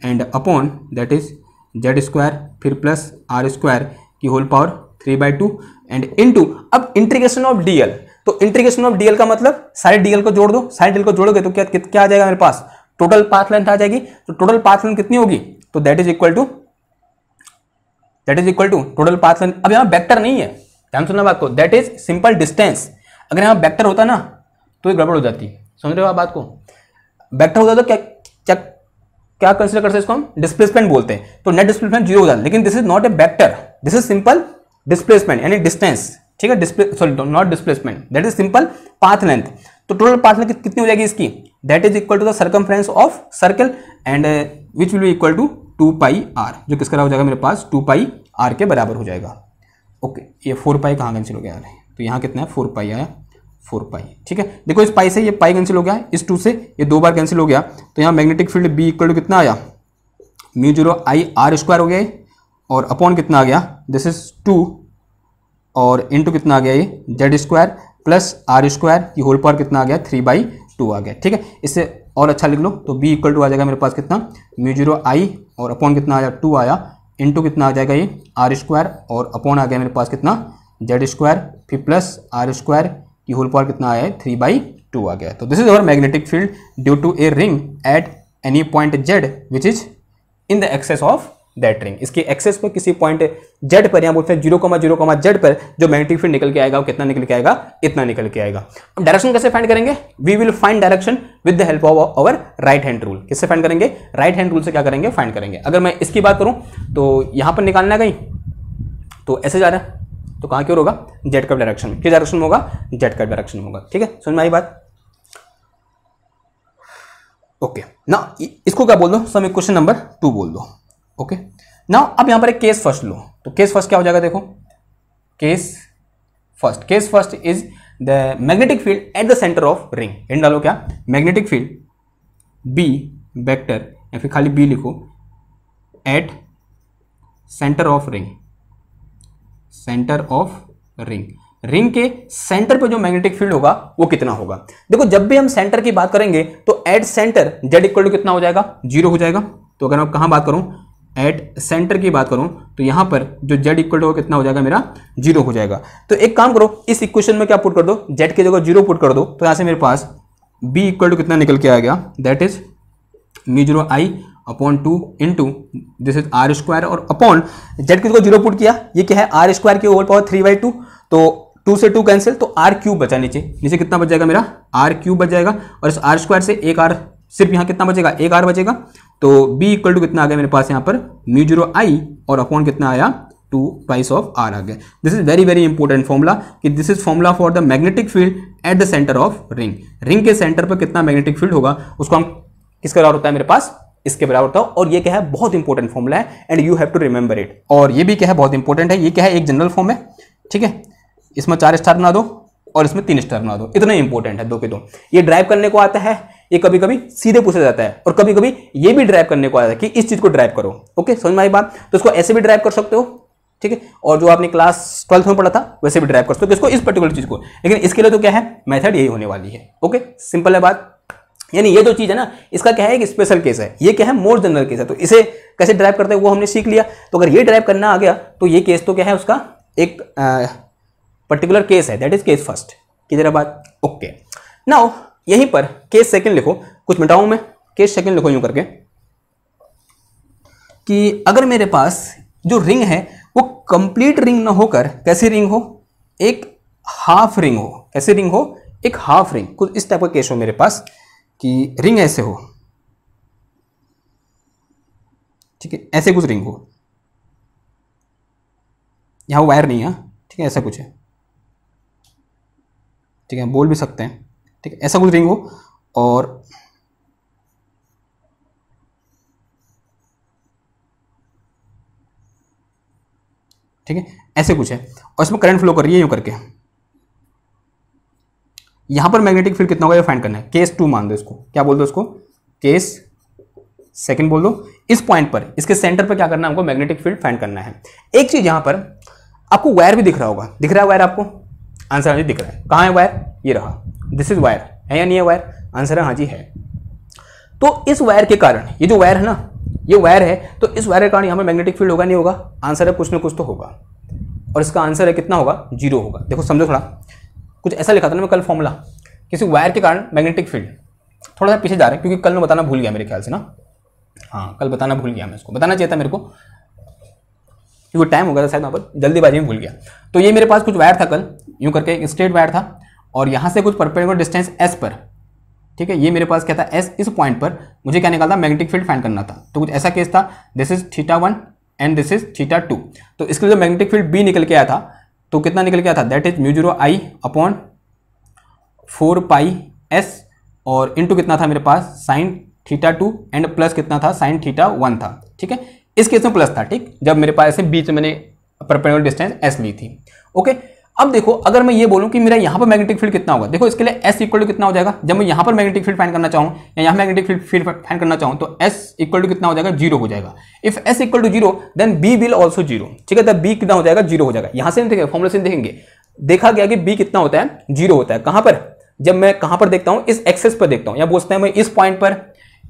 and upon that is Z square फिर प्लस आर स्क्वायर की whole power three by two and into अब इंटीग्रेशन ऑफ डीएल तो इंटीग्रेशन ऑफ डीएल का मतलब सारे डीएल को जोड़ दो सारे डीएल को जोड़ोगे तो क्या क्या आ जाएगा मेरे पास टोटल पाथ लेंथ आ जाएगी तो टोटल पाथ लेंथ कितनी होगी तो that is equal to that is equal to total path length अब यहाँ वेक्टर नहीं है ध्यान सुनना बात को दैट इज सिंपल डिस्टेंस अगर यहाँ वेक्टर होता ना तो गड़बड़ हो जाती समझ रहे हो आप बात को वेक्टर होता तो क्या क्या क्या कंसिडर करते हैं इसको हम डिस्प्लेसमेंट बोलते हैं तो नेट डिस्प्लेसमेंट जीरो हो जाता है लेकिन this is not a vector this is simple displacement यानी डिस्टेंस ठीक है display sorry not displacement that is simple path length तो टोटल पाथ लेंथ कितनी हो जाएगी इसकी that is equal to the circumference of circle and which will be equal to two pi R जो किसका हो जाएगा मेरे पास टू पाई आर के बराबर हो जाएगा ओके okay, ये फोर पाई कहाँ कैंसिल हो गया यार तो यहाँ कितना है फोर पाई आया फोर पाई ठीक है देखो इस पाई से ये पाई कैंसिल हो गया इस टू से ये दो बार कैंसिल हो गया तो यहाँ magnetic field B equal to कितना आया mu zero I R square हो गया और अपॉन कितना आ गया दिस इज टू और इंटू कितना आ गया ये Z square plus R square की होल पावर कितना आ गया थ्री बाई टू आ गया ठीक है इससे और अच्छा लिख लो तो बी इक्वल टू आ जाएगा मेरे पास कितना म्यू जीरो आई और अपॉन कितना आया टू आया इंटू कितना आ जाएगा ये आर स्क्वायर और अपॉन आ गया मेरे पास कितना जेड स्क्वायर फिर प्लस आर स्क्वायर ये होल पावर कितना आया है थ्री बाई टू आ गया तो this is our magnetic field due to a ring at any point Z which is in the axis of that ring इसके axis पर किसी पॉइंट जेड पर या बोलते हैं zero comma zero comma Z पर जो मैग्नेटिक फील्ड निकल के आएगा वो कितना निकल के आएगा इतना निकल के आएगा अब डायरेक्शन कैसे फाइंड करेंगे we will find direction with the help of our right hand rule किससे फाइंड करेंगे राइट हैंड रूल से क्या करेंगे फाइंड करेंगे अगर मैं इसकी बात करूं तो यहां पर निकालना कहीं तो ऐसे जा रहा है तो कहाँ क्यों होगा जेड कर्व डायरेक्शन में किस डायरेक्शन में होगा जेड कर्व डायरेक्शन में होगा ठीक है समझ में आई बात ओके ना इसको क्या बोल दो सम क्वेश्चन नंबर टू बोल दो ओके ना अब यहाँ पर एक केस फर्स्ट लो तो केस फर्स्ट क्या हो जाएगा देखो case first case first is the magnetic field at the centre of ring इन डालो क्या मैग्नेटिक फील्ड बी वेक्टर या फिर खाली बी लिखो at centre of ring centre of ring ring के सेंटर पर जो मैग्नेटिक फील्ड होगा वो कितना होगा देखो जब भी हम सेंटर की बात करेंगे तो at centre Z equal to कितना हो जाएगा जीरो हो जाएगा तो अगर मैं कहां बात करूं एट सेंटर की बात करूं तो यहां पर जो जेड इक्वल टू कितना हो जाएगा मेरा जीरो हो जाएगा तो एक काम करो इस इक्वेशन में क्या पुट कर दो जेड की जगह जीरो पुट कर दो तो यहां से मेरे पास बी इक्वल टू कितना निकल के आ गया that is mu zero I upon two into this is R square और अपॉन जेड किसको जीरो पुट किया ये क्या है आर स्क्वायर की over power three by two तो टू से टू कैंसिल तो आर क्यूब बचा नीचे नीचे कितना बच जाएगा मेरा आर क्यूब बच जाएगा और इस आर स्क्वायर से एक आर सिर्फ यहाँ कितना बचेगा एक आर बचेगा तो बी इक्वल टू कितना आ गया मेरे पास यहाँ पर म्यू जीरो आई और अपॉन कितना आया टू प्राइस ऑफ आर आ गया this is very very important formula कि this is formula for the magnetic field at the centre of ring ring के सेंटर पर कितना मैग्नेटिक फील्ड होगा उसको हम किसका होता है मेरे पास इसके बराबर था और ये क्या है बहुत इंपॉर्टेंट फॉर्मूला है and you have to remember it और ये भी क्या है बहुत इंपॉर्टेंट है ये क्या है एक जनरल फॉर्म है ठीक है इसमें चार स्टार बना दो और इसमें तीन स्टार बना दो इतना इंपॉर्टेंट है दो के दो ये ड्राइव करने को आता है ये कभी कभी सीधे पूछा जाता है और कभी कभी ये भी ड्राइव करने को आता है कि इस चीज़ को ड्राइव करो ओके समझ में आई बात तो इसको ऐसे भी ड्राइव कर सकते हो ठीक है और जो आपने क्लास ट्वेल्थ में पढ़ा था वैसे भी ड्राइव कर सकते हो इसको इस पर्टिकुलर चीज़ को लेकिन इसके लिए तो क्या है मेथड यही होने वाली है ओके सिंपल है बात यानी ये जो चीज़ है ना इसका क्या है एक स्पेशल केस है ये क्या है मोर जनरल केस है तो इसे कैसे ड्राइव करते हैं वो हमने सीख लिया तो अगर ये ड्राइव करना आ गया तो ये केस तो क्या है उसका एक पर्टिकुलर केस है दैट इज केस फर्स्ट की जरा बात ओके नाउ यहीं पर केस सेकंड लिखो कुछ मिटाऊं मैं केस सेकंड लिखो यूं करके कि अगर मेरे पास जो रिंग है वो कंप्लीट रिंग ना होकर कैसी रिंग हो एक हाफ रिंग हो कैसी रिंग हो एक हाफ रिंग कुछ इस टाइप का केस हो मेरे पास कि रिंग ऐसे हो ठीक है ऐसे कुछ रिंग हो यहाँ वायर नहीं है ठीक है ऐसा कुछ है ठीक है बोल भी सकते हैं ठीक है ऐसा कुछ रिंग हो और ठीक है ऐसे कुछ है और इसमें करंट फ्लो कर रही है यूँ करके यहां पर मैग्नेटिक फील्ड कितना होगा ये फाइंड करना है केस टू मान दो इसको क्या बोल दो इसको केस सेकंड बोल दो इस पॉइंट पर इसके सेंटर पर क्या करना है हमको मैग्नेटिक फील्ड फाइंड करना है एक चीज यहां पर आपको वायर भी दिख रहा होगा दिख रहा है वायर आपको आंसर हाँ जी दिख रहा है कहाँ है वायर ये रहा दिस इज वायर है या नहीं है वायर आंसर है हाँ जी है तो इस वायर के कारण ये जो वायर है ना ये वायर है तो इस वायर के कारण यहाँ पर मैग्नेटिक फील्ड होगा नहीं होगा आंसर है कुछ ना कुछ तो होगा और इसका आंसर है कितना होगा जीरो होगा देखो समझो थोड़ा कुछ ऐसा लिखा था ना मैं कल फॉर्मूला किसी वायर के कारण मैग्नेटिक फील्ड थोड़ा सा पीछे जा रहे हैं क्योंकि कल मैं बताना भूल गया मेरे ख्याल से ना हाँ कल बताना भूल गया मैं उसको बताना चाहिए था मेरे को क्योंकि टाइम हो गया था शायद वहाँ पर जल्दीबाजी में भूल गया तो ये मेरे पास कुछ वायर था कल यूँ करके एक स्ट्रेट वायर था और यहाँ से कुछ परपेंडिकुलर डिस्टेंस एस पर ठीक है ये मेरे पास क्या था एस इस पॉइंट पर मुझे क्या निकालना मैग्नेटिक फील्ड फाइंड करना था तो कुछ ऐसा केस था this is theta one and this is theta two तो इसके लिए जो मैग्नेटिक फील्ड बी निकल के आया था तो कितना निकल गया था that is mu zero I upon four pi S और इंटू कितना था मेरे पास sine theta two and plus कितना था साइन थीटा वन था ठीक है इस केस में प्लस था ठीक जब मेरे पास ऐसे बीच मैंने परपेंडिकुलर डिस्टेंस एस ली थी ओके अब देखो अगर मैं ये बोलूं कि मेरा यहाँ पर मैग्नेटिक फील्ड कितना होगा देखो इसके लिए एस इक्वल टू कितना हो जाएगा जब मैं यहाँ पर मैग्नेटिक फील्ड फाइन करना चाहूँ या यहाँ मैग्नेटिक फील्ड फील्ड फाइन करना चाहूँ तो एस इक्वल टू कितना हो जाएगा जीरो हो जाएगा if S equal to zero then B will also zero ठीक है तब तो बी कितना हो जाएगा जीरो हो जाएगा यहाँ से देखेंगे फॉर्मुला से देखेंगे देखा गया कि बी कितना होता है जीरो होता है कहाँ पर जब मैं कहाँ पर देखता हूँ इस एक्सेस पर देखता हूँ या बोलते हैं मैं इस पॉइंट पर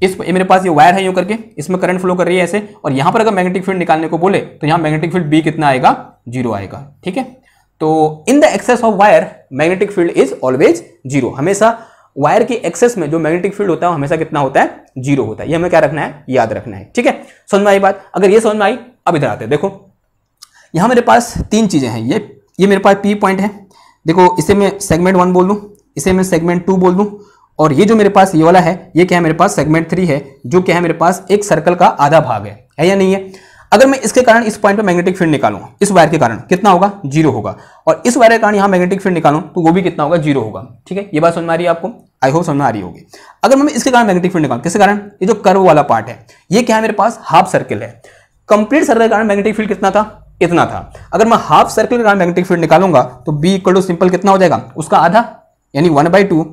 इस मेरे पास ये वायर है यूं करके इसमें करंट फ्लो कर रही है ऐसे और यहाँ पर अगर मैग्नेटिक फील्ड निकालने को बोले तो यहाँ मैग्नेटिक फील्ड बी कितना आएगा जीरो आएगा ठीक है तो in the axis of wire magnetic field is always zero हमेशा वायर के एक्सेस में जो मैग्नेटिक फील्ड होता है वो हमेशा कितना होता है जीरो होता है ये हमें क्या रखना है याद रखना है ठीक है समझ में आई बात अगर ये समझ में आई अब इधर आते हैं देखो यहाँ मेरे पास तीन चीज़ें हैं ये ये मेरे पास पी पॉइंट है देखो इसे मैं सेगमेंट वन बोल दूँ इसे मैं सेगमेंट टू बोल दूँ और ये जो मेरे पास ये वाला है ये क्या है मेरे पास सेगमेंट थ्री है जो क्या है मेरे पास एक सर्कल का आधा भाग है, है या नहीं है अगर मैं इसके कारण इस पॉइंट पर मैग्नेटिक फील्ड निकालू इस वायर के कारण कितना होगा जीरो होगा और इस वायर के कारण यहां मैग्नेटिक फील्ड निकालू तो वो भी कितना होगा जीरो होगा ठीक है ये बात समझ में आ रही है आपको आई होप समझ में आ रही होगी अगर मैं इसके कारण मैग्नेटिक फील्ड निकालू किसके कारण ये जो कर्व वाला पार्ट है ये क्या है मेरे पास हाफ सर्किल है कंप्लीट सर्कल के कारण मैग्नेटिक फील्ड कितना था इतना था अगर मैं हाफ सर्किल के कारण मैग्नेटिक फील्ड निकालूंगा तो बी इक्वल टू सिंपल कितना हो जाएगा उसका आधा यानी one by two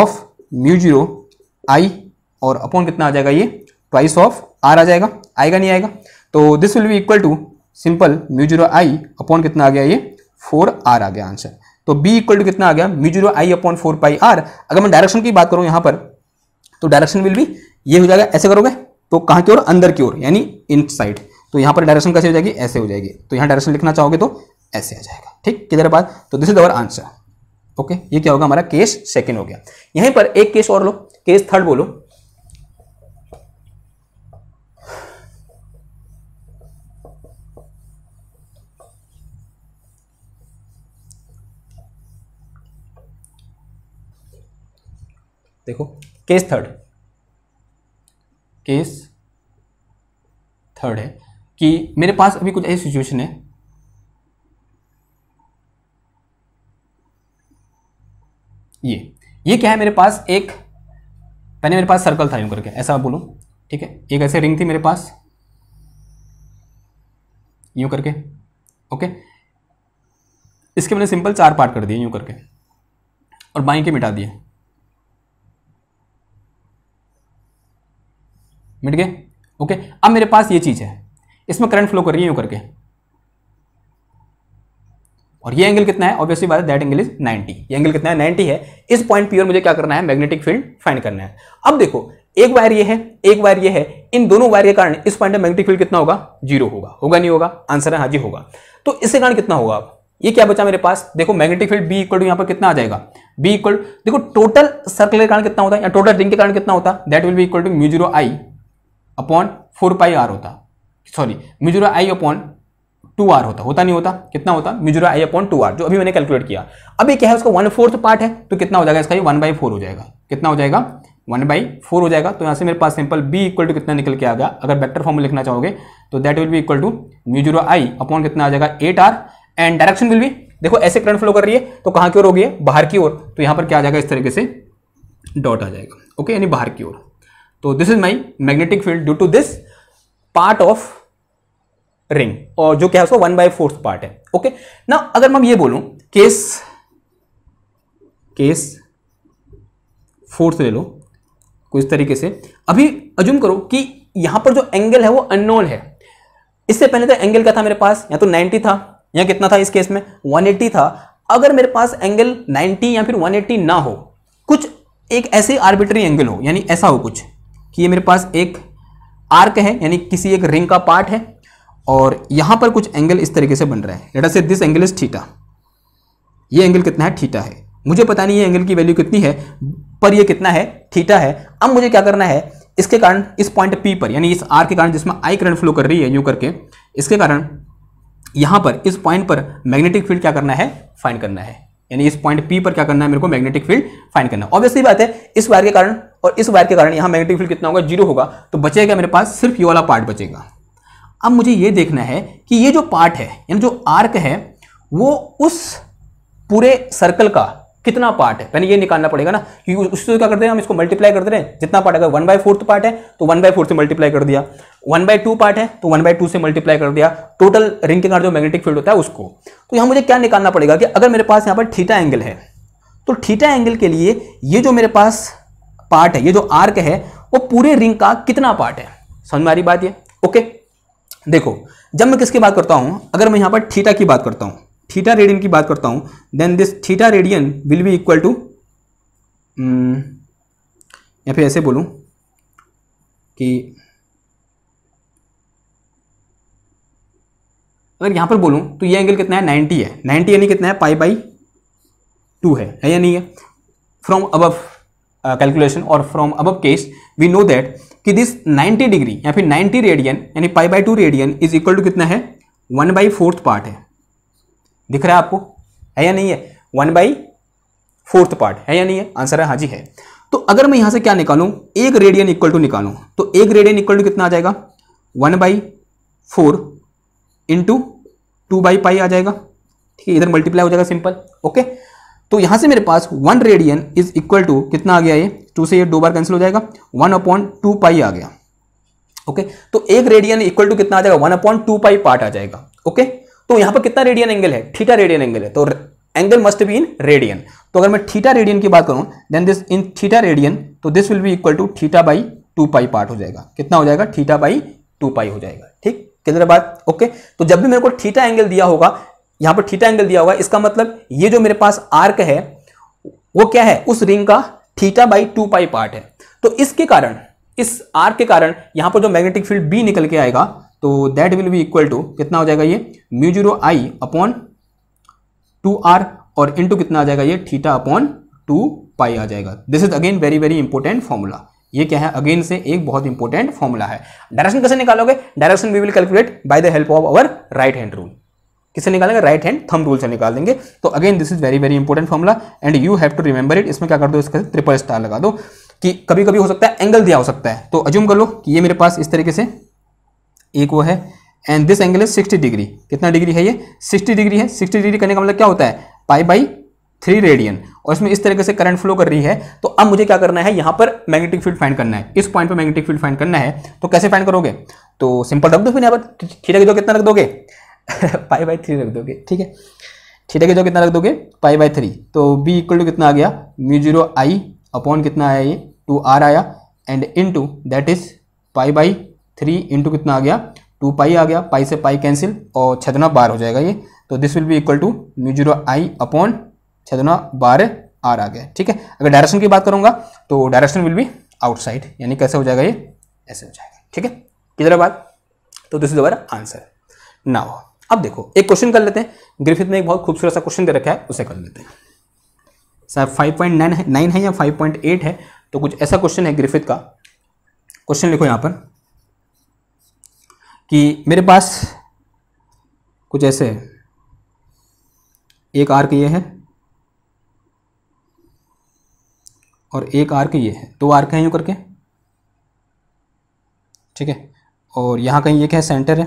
of mu zero I और अपॉन कितना आ जाएगा ये ट्वाइस ऑफ आर आ जाएगा आएगा नहीं आएगा तो this will be equal to simple mu zero I upon कितना आ गया ये फोर आर आ गया आंसर तो बी इक्वल टू कितना आ गया mu zero I upon four pi R अगर मैं डायरेक्शन की बात करूं यहां पर तो डायरेक्शन विल भी ये हो जाएगा ऐसे करोगे तो कहां की ओर अंदर की ओर यानी इन साइड तो यहां पर डायरेक्शन कैसे हो जाएगी ऐसे हो जाएगी तो यहां डायरेक्शन लिखना चाहोगे तो ऐसे आ जाएगा ठीक किधर बात तो this is our answer okay ये क्या होगा हमारा केस सेकेंड हो गया यहीं पर एक केस और लो केस थर्ड बोलो देखो केस थर्ड केस थर्ड है कि मेरे पास अभी कुछ ऐसी सिचुएशन है ये ये क्या है मेरे पास एक पहले मेरे पास सर्कल था यूं करके ऐसा आप बोलो ठीक है एक ऐसे रिंग थी मेरे पास यूं करके ओके इसके मैंने सिंपल चार पार्ट कर दिए यूं करके और बाई के मिटा दिए मिट गए ओके अब मेरे पास ये चीज़ है इसमें करंट फ्लो कर रही है यूँ करके और ये एंगल कितना है ऑब्वियसली बात है दैट एंगल इज 90 ये एंगल कितना है 90 है इस पॉइंट पी और मुझे क्या करना है मैग्नेटिक फील्ड फाइंड करना है अब देखो एक वायर ये है एक वायर ये है इन दोनों वायर के कारण इस पॉइंट में मैग्नेटिक फील्ड कितना होगा जीरो होगा होगा नहीं होगा आंसर है हाँ जी होगा तो इसके कारण कितना होगा अब ये क्या बचा मेरे पास देखो magnetic field B equal to यहाँ पर कितना आ जाएगा बी इक्वल देखो टोटल सर्कल के कारण कितना होता है या टोटल रिंग के कारण कितना होता है that will be equal to mu zero I upon four pi R होता sorry mu zero I upon two R होता होता नहीं होता कितना होता mu zero I upon two R जो अभी मैंने कैलकुलेट किया अभी क्या है उसका वन फोर्थ पार्ट है तो कितना हो जाएगा इसका ये वन बाई फोर हो जाएगा कितना हो जाएगा वन बाई फोर हो जाएगा तो यहाँ से मेरे पास सिंपल बी इक्वल टू कितना निकल के आ गया अगर बेटर फॉर्म में लिखना चाहोगे तो that will be equal to mu I upon कितना आ जाएगा at R and direction will भी देखो ऐसे करंट फ्लो कर रही है तो कहाँ की ओर होगी बाहर की ओर तो यहाँ पर क्या आ जाएगा इस तरीके से डॉट आ जाएगा ओके यानी बाहर की ओर तो this is my magnetic field due to this part of ring और जो क्या है उसका वन बाई फोर्थ पार्ट है ओके ना अगर मैं ये बोलूं केस केस फोर्थ ले लो कुछ तरीके से अभी अजूम करो कि यहां पर जो एंगल है वो अननोन है इससे पहले तो एंगल का था मेरे पास या तो 90 था या कितना था इस केस में 180 था अगर मेरे पास एंगल 90 या फिर 180 ना हो कुछ एक ऐसे आर्बिट्री एंगल हो यानी ऐसा हो कुछ कि ये मेरे पास एक आर्क है यानी किसी एक रिंग का पार्ट है और यहाँ पर कुछ एंगल इस तरीके से बन रहा है लेटा से दिस एंगल इज ठीटा ये एंगल कितना है ठीटा है मुझे पता नहीं ये एंगल की वैल्यू कितनी है पर ये कितना है ठीटा है अब मुझे क्या करना है इसके कारण इस पॉइंट पी पर यानी इस आर के कारण जिसमें आई करंट फ्लो कर रही है यू करके इसके कारण यहाँ पर इस पॉइंट पर मैग्नेटिक फील्ड क्या करना है फाइंड करना है यानी इस पॉइंट पी पर क्या करना है मेरे को मैग्नेटिक फील्ड फाइंड करना है ऑब्वियसली बात है इस वायर के कारण और इस वायर के कारण यहां मैग्नेटिक फील्ड कितना होगा जीरो होगा तो बचेगा मेरे पास सिर्फ ये वाला पार्ट बचेगा अब मुझे ये देखना है कि ये जो पार्ट है यानी जो आर्क है वो उस पूरे सर्कल का कितना पार्ट है पहले ये निकालना पड़ेगा ना क्योंकि उससे तो क्या करते हैं हम इसको मल्टीप्लाई करते रहे जितना पार्ट अगर वन बाय फोर्थ पार्ट है तो वन बाय फोर्थ से मल्टीप्लाई कर दिया वन बाई टू पार्ट है तो वन बाई टू से मल्टीप्लाई कर दिया टोटल रिंग के कारण जो मैग्नेटिक फील्ड होता है उसको तो यहाँ मुझे क्या निकालना पड़ेगा कि अगर मेरे पास यहाँ पर थीटा एंगल है तो थीटा एंगल के लिए ये जो मेरे पास पार्ट है ये जो आर्क है वो पूरे रिंग का कितना पार्ट है समझ में आ रही बात ये ओके देखो जब मैं किसकी बात करता हूँ अगर मैं यहाँ पर थीटा की बात करता हूँ थीटा रेडियन की बात करता हूँ then this theta radian will be equal to या फिर ऐसे बोलूँ कि अगर यहाँ पर बोलूँ तो ये एंगल कितना है नाइन्टी है नाइन्टी यानी कितना है पाई बाई टू है है या नहीं है फ्रॉम अबव कैलकुलेशन और from above case we know that कि दिस 90 डिग्री या फिर 90 रेडियन यानी pi by two radian is equal to कितना है वन बाई फोर्थ पार्ट है दिख रहा है आपको है या नहीं है वन बाई फोर्थ पार्ट है या नहीं है आंसर है हाँ जी है तो अगर मैं यहाँ से क्या निकालूँ एक रेडियन इक्वल टू निकालूँ तो एक रेडियन इक्वल टू कितना आ जाएगा one by four into two by pi आ जाएगा ठीक है इधर मल्टीप्लाई हो जाएगा सिंपल ओके तो यहां से मेरे पास one radian is equal to कितना आ गया ये टू से ये दो बार कैंसिल हो जाएगा वन अपॉइंट टू पाई आ गया ओके तो एक रेडियन इक्वल टू कितना आ जाएगा one upon two pi part आ जाएगा ओके तो यहां पर कितना रेडियन एंगल है थीटा रेडियन एंगल है तो angle must be in radian तो अगर मैं थीटा रेडियन की बात करूं then this in theta radian तो this will be equal to theta by two pi part हो जाएगा कितना हो जाएगा थीटा बाई टू पाई हो जाएगा ठीक क्लियर बात ओके तो जब भी मेरे को ठीटा एंगल दिया होगा यहां पर ठीटा एंगल दिया होगा इसका मतलब ये जो मेरे पास आर्क है वो क्या है उस रिंग का theta by two pi part है तो इसके कारण इस आर्क के कारण यहां पर जो मैग्नेटिक फील्ड बी निकल के आएगा तो that will be equal to कितना हो जाएगा ये mu zero I upon two R और इनटू कितना आ जाएगा ये थीटा अपॉन टू पाई आ जाएगा this is again very very important formula ये क्या है अगेन से एक बहुत इंपॉर्टेंट फॉर्मूला है डायरेक्शन कैसे निकालोगे direction we will calculate by the help of our right hand rule किसे निकालेंगे राइट हैंड थम रूल से निकाल देंगे तो again this is very very important formula and you have to remember it इसमें क्या कर दो इसका ट्रिपल स्टार लगा दो कि कभी कभी हो सकता है एंगल दिया हो सकता है तो अज्यूम कर लो कि ये मेरे पास इस तरीके से एक वो है and this angle is 60 degree कितना डिग्री है ये 60 डिग्री है 60 डिग्री करने का मतलब क्या होता है पाई बाई थ्री रेडियन और इसमें इस तरीके से करंट फ्लो कर रही है तो अब मुझे क्या करना है यहाँ पर मैग्नेटिक फील्ड फाइंड करना है इस पॉइंट पर मैग्नेटिक फील्ड फाइंड करना है तो कैसे फाइंड करोगे तो सिंपल रख दो फिर यहाँ पर थीटा की जो कितना रख दोगे पाई बाई थ्री रख दोगे ठीक है थीटा की जो कितना रख दोगे पाई बाई थ्री तो बी इक्वल टू कितना आ गया म्यू जीरो आई अपॉन कितना आया ये टू आर आया and into that is pi by three into कितना आ गया टू पाई आ गया पाई से पाई कैंसिल और छदना बार हो जाएगा ये तो this will be equal to mu zero I upon छः दुना बारह आर आ गया ठीक है अगर डायरेक्शन की बात करूंगा तो डायरेक्शन विल बी आउटसाइड यानी कैसे हो जाएगा ये ऐसे हो जाएगा ठीक है किधर बात तो this is our answer now अब देखो एक क्वेश्चन कर लेते हैं ग्रिफिथ ने एक बहुत खूबसूरत सा क्वेश्चन दे रखा है उसे कर लेते हैं सर फाइव पॉइंट नाइन है नाइन है या फाइव पॉइंट एट है तो कुछ ऐसा क्वेश्चन है ग्रिफिथ का क्वेश्चन लिखो यहाँ पर कि मेरे पास कुछ ऐसे एक आर्क ये है और एक आर्क ये है दो आर्क हैं यूँ करके ठीक है और यहाँ कहीं ये क्या है सेंटर है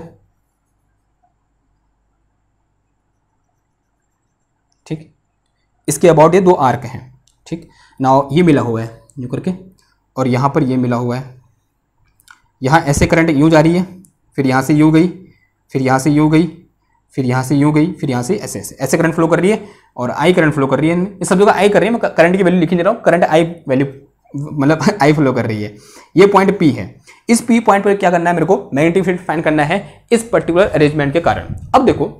ठीक इसके अबाउट ये दो आर्क हैं ठीक ना ये मिला हुआ है यू करके और यहाँ पर ये मिला हुआ है यहाँ ऐसे करंट यूँ जा रही है फिर यहाँ से यूँ गई फिर यहाँ से यूँ गई फिर यहाँ से यूँ गई फिर यहाँ से ऐसे ऐसे ऐसे करंट फ्लो कर रही है और आई करंट फ्लो कर रही है इस सब जगह आई कर रही है मैं करंट की वैल्यू लिखी नहीं रहा हूँ करंट आई वैल्यू मतलब आई फ्लो कर रही है ये पॉइंट पी है इस पी पॉइंट पर क्या करना है मेरे को मैग्नेटिक फील्ड फाइंड करना है इस पर्टिकुलर अरेंजमेंट के कारण अब देखो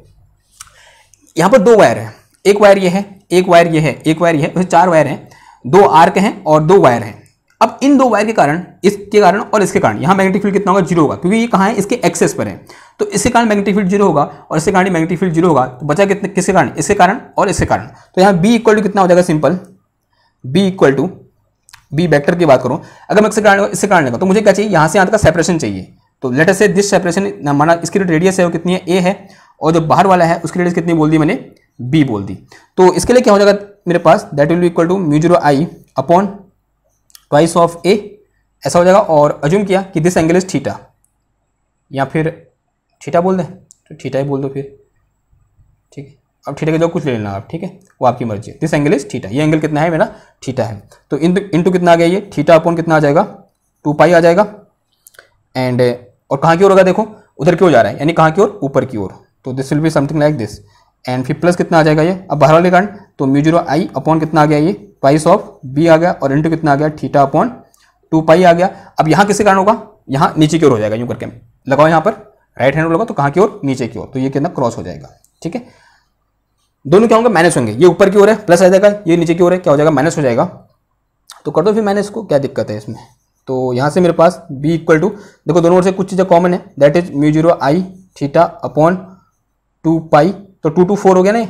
यहाँ पर दो वायर है एक वायर ये है एक वायर ये है एक वायर ये है चार वायर हैं दो आर्क हैं और दो वायर हैं अब इन दो वायर के कारण इसके कारण और इसके कारण यहाँ मैग्नेटिक फील्ड कितना होगा जीरो होगा क्योंकि ये कहाँ है इसके एक्सेस पर है तो इसके कारण मैग्नेटिक फील्ड जीरो होगा और इसके कारण मैग्नेटिक फील्ड जीरो होगा तो बचा कितने किसके कारण इसके कारण और इसके कारण तो यहाँ बी इक्वल टू कितना हो जाएगा simple B equal to B vector की बात करूँ अगर मैं इसके कारण इससे कारण लेगा तो मुझे क्या चाहिए यहाँ से यहाँ का सेपरेशन चाहिए तो लेटर से दिस सेपरेशन माना इसकी जो रेडियस है वो कितनी है ए है और जो बाहर वाला है उसकी रेडियस कितनी बोल दी मैंने बी बोल दी तो इसके लिए क्या हो जाएगा मेरे पास that will equal to mu zero I upon twice of a ऐसा हो जाएगा और अजूम किया कि दिस एंगल इज थीटा या फिर थीटा बोल दें तो थीटा ही बोल दो फिर ठीक है अब थीटा के जो कुछ ले लेना आप ठीक है वो आपकी मर्जी है दिस एंगल इज थीटा ये एंगल कितना है मेरा थीटा है तो इन इंटू कितना आ गया ये थीटा अपॉन कितना आ जाएगा टू पाई आ जाएगा एंड और कहाँ की ओर होगा देखो उधर की ओर जा रहा है यानी कहाँ की ओर ऊपर की ओर तो this will be something like this and फिर प्लस कितना आ जाएगा ये अब बाहर वाले कारण तो म्यू जीरो आई अपॉन कितना आ गया ये प्राइस ऑफ बी आ गया और इंटू कितना आ गया थीटा अपॉन टू पाई आ गया अब यहाँ किसके कारण होगा यहाँ नीचे की ओर हो जाएगा यूं करके लगाओ यहाँ पर राइट हैंड लगाओ तो कहाँ की ओर नीचे की ओर तो ये कितना क्रॉस हो जाएगा ठीक है दोनों क्या होंगे माइनस होंगे ये ऊपर की ओर है प्लस आ जाएगा ये नीचे की ओर है क्या हो जाएगा माइनस हो जाएगा तो कर दो फिर मैंने इसको क्या दिक्कत है इसमें तो यहाँ से मेरे पास बी इक्वल टू देखो दोनों ओर से कुछ चीज़ें कॉमन है that is mu zero I theta upon two pi तो टू टू फोर हो गया ना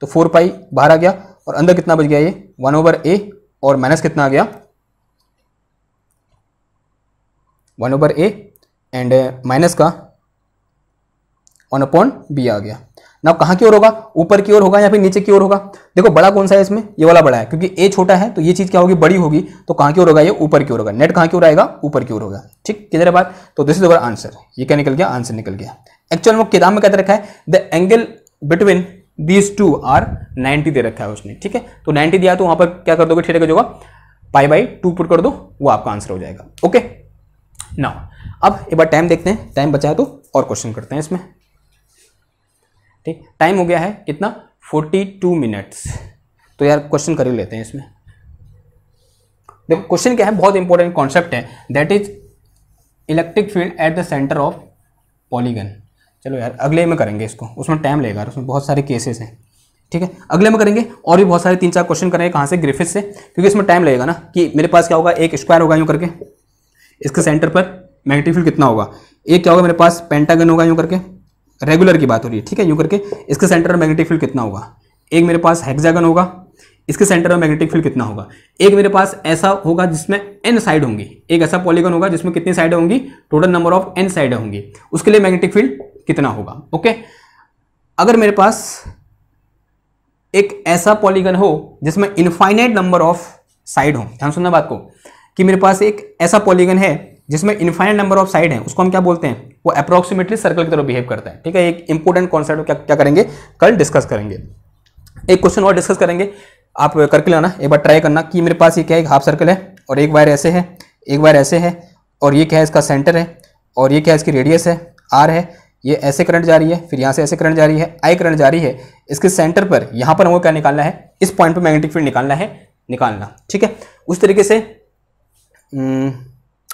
तो फोर पाई बाहर आ गया और अंदर कितना बच गया ये वन ओवर ए और माइनस कितना आ गया one over a and minus का वन अपॉन बी आ गया ना कहाँ की ओर होगा ऊपर की ओर होगा या फिर नीचे की ओर होगा देखो बड़ा कौन सा है इसमें ये वाला बड़ा है क्योंकि ए छोटा है तो ये चीज़ क्या होगी बड़ी होगी तो कहाँ की ओर होगा ये ऊपर की ओर होगा नेट कहाँ की ओर आएगा ऊपर की ओर होगा ठीक किधर है बात तो दिस इज अवर आंसर ये क्या निकल गया आंसर निकल गया एक्चुअल में किताब में कहते रखा है the angle between these two are 90 दे रखा है उसने ठीक है तो 90 दिया तो वहां पर क्या कर दोगे ठीक है जगह पाई बाई टू पुट कर दो वो आपका आंसर हो जाएगा ओके ना अब एक बार टाइम देखते हैं टाइम है तो और क्वेश्चन करते हैं इसमें ठीक टाइम हो गया है कितना 42 मिनट्स तो यार क्वेश्चन कर ही लेते हैं इसमें देखो क्वेश्चन क्या है बहुत इंपॉर्टेंट कॉन्सेप्ट है that is electric field at the centre of polygon चलो यार अगले में करेंगे इसको उसमें टाइम लगेगा उसमें बहुत सारे केसेस हैं ठीक है अगले में करेंगे और भी बहुत सारे तीन चार क्वेश्चन करेंगे कहाँ से ग्रिफिस से क्योंकि इसमें टाइम लगेगा ना कि मेरे पास क्या होगा एक स्क्वायर होगा यूँ करके इसके सेंटर पर मैग्नेटिक फील्ड कितना होगा एक क्या होगा मेरे पास पेंटागन होगा यूँ करके रेगुलर की बात हो रही है ठीक है यूँ करके इसके सेंटर पर मैग्नेटिक फील्ड कितना होगा एक मेरे पास हेक्सागन होगा इसके सेंटर में मैग्नेटिक फील्ड कितना होगा एक मेरे पास ऐसा होगा जिसमें एन साइड होंगी एक ऐसा पॉलीगन होगा जिसमें कितनी साइड होंगी total number of n side होंगी उसके लिए मैग्नेटिक फील्ड कितना होगा ओके अगर मेरे पास एक ऐसा पॉलीगन हो जिसमें इनफाइनाइट नंबर ऑफ साइड हो ध्यान सुनना बात को कि मेरे पास एक ऐसा पॉलीगन है जिसमें इनफाइनाइट नंबर ऑफ साइड है उसको हम क्या बोलते हैं वो अप्रोक्सीमेटली सर्कल की तरह बिहेव करता है ठीक है एक इंपॉर्टेंट कॉन्सेप्ट क्या क्या करेंगे कल डिस्कस करेंगे एक क्वेश्चन और डिस्कस करेंगे आप करके लाना एक बार ट्राई करना कि मेरे पास ये क्या है एक हाफ सर्कल है और एक वायर ऐसे है एक वायर ऐसे है और ये क्या है इसका सेंटर है और ये क्या है इसकी रेडियस है आर है ये ऐसे करंट जा रही है फिर यहाँ से ऐसे करंट जा रही है आई करंट जा रही है इसके सेंटर पर यहाँ पर हमको क्या निकालना है इस पॉइंट पर मैग्नेटिक फील्ड निकालना है निकालना ठीक है उस तरीके से हम्म,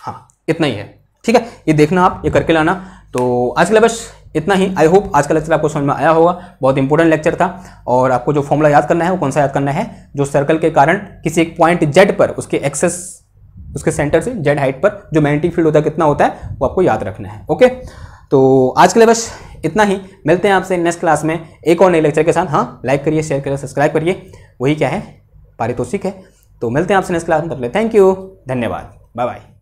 हाँ इतना ही है ठीक है ये देखना आप ये करके लाना तो आज के लिए बस इतना ही आई होप आज का लेक्चर आपको समझ में आया होगा बहुत इंपॉर्टेंट लेक्चर था और आपको जो फॉर्मूला याद करना है वो कौन सा याद करना है जो सर्कल के कारण किसी एक पॉइंट जेड पर उसके एक्सेस उसके सेंटर से जेड हाइट पर जो मैग्नेटिक फील्ड होता है कितना होता है वो आपको याद रखना है ओके तो आज के लिए बस इतना ही मिलते हैं आपसे नेक्स्ट क्लास में एक और नए लेक्चर के साथ हाँ लाइक करिए शेयर करिए सब्सक्राइब करिए वही क्या है पारितोषिक है तो मिलते हैं आपसे नेक्स्ट क्लास में तब तक थैंक यू धन्यवाद बाय बाय